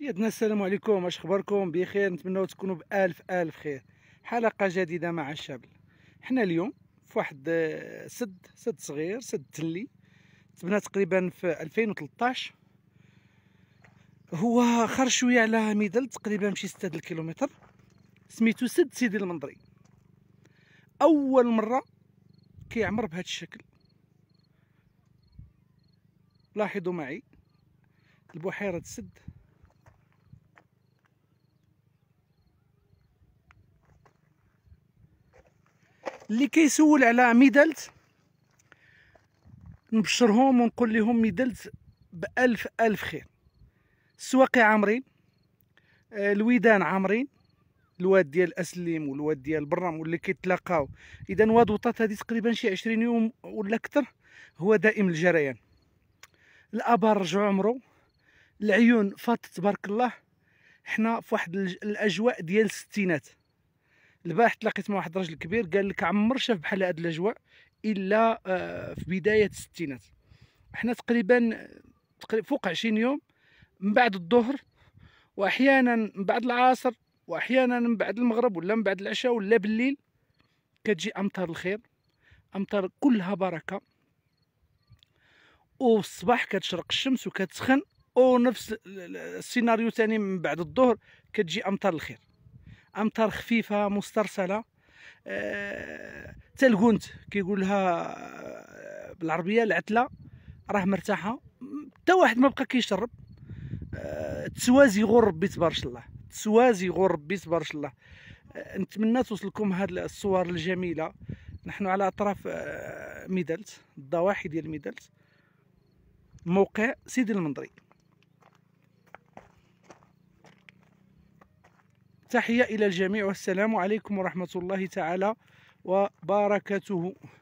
دنا السلام عليكم اش اخباركم بخير نتمنى تكونوا بالف الف خير حلقه جديده مع الشبل حنا اليوم في واحد آه، سد سد صغير سد تلي تبنى تقريبا في 2013 هو خرج شويه على ميدل تقريبا شي 6 الكيلومتر سميتو سد سيدي المنظري اول مره كيعمر بهذا الشكل لاحظوا معي البحيره السد اللي كيسول على ميدلت نبشرهم ونقول لهم ميدلت بألف ألف خير السواقي عامرين الويدان عامرين الواد ديال اسليم والواد ديال برام واللي كيتلاقاو اذا واد وطات هذه تقريبا شي 20 يوم ولا اكثر هو دائم الجريان الابار رجعوا عمرو العيون فاتت تبارك الله حنا في واحد الاجواء ديال الستينات البارح تلاقيت مع واحد الراجل كبير قال لك عمر شاف بحال هاد الاجواء الا آه، في بدايه الستينات احنا تقريبا تقريبا فوق 20 يوم من بعد الظهر واحيانا من بعد العصر واحيانا من بعد المغرب ولا من بعد العشاء ولا بالليل كتجي امطار الخير امطار كلها بركه والصباح كتشرق الشمس وكتسخن ونفس السيناريو ثاني من بعد الظهر كتجي امطار الخير امطار خفيفه مسترسله آه، تلقونت كيقول لها آه، بالعربيه العتله راه مرتاحه حتى واحد ما بقى كيشرب آه، تسوازي غور ربي تبارك الله تسوازي غور ربي تبارك الله نتمنى توصلكم هاد الصور الجميله نحن على اطراف ميدلت الضواحي ديال ميدلت موقع سيدي المنظري تحية إلى الجميع والسلام عليكم ورحمة الله تعالى وبركاته